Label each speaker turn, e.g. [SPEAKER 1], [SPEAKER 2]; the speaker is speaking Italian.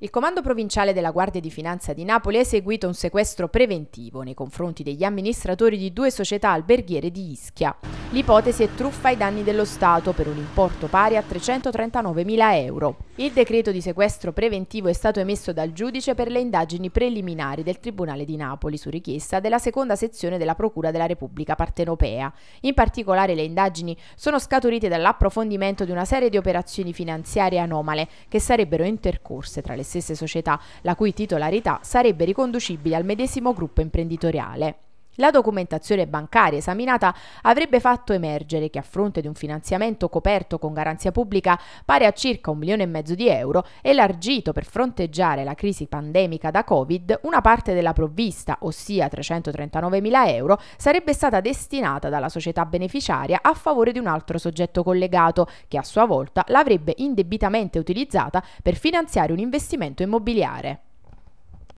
[SPEAKER 1] Il Comando Provinciale della Guardia di Finanza di Napoli ha eseguito un sequestro preventivo nei confronti degli amministratori di due società alberghiere di Ischia. L'ipotesi è truffa ai danni dello Stato per un importo pari a 339.000 euro. Il decreto di sequestro preventivo è stato emesso dal giudice per le indagini preliminari del Tribunale di Napoli su richiesta della seconda sezione della Procura della Repubblica Partenopea. In particolare le indagini sono scaturite dall'approfondimento di una serie di operazioni finanziarie anomale che sarebbero intercorse tra le stesse società, la cui titolarità sarebbe riconducibile al medesimo gruppo imprenditoriale. La documentazione bancaria esaminata avrebbe fatto emergere che a fronte di un finanziamento coperto con garanzia pubblica pari a circa un milione e mezzo di euro, elargito per fronteggiare la crisi pandemica da Covid, una parte della provvista, ossia 339 mila euro, sarebbe stata destinata dalla società beneficiaria a favore di un altro soggetto collegato, che a sua volta l'avrebbe indebitamente utilizzata per finanziare un investimento immobiliare.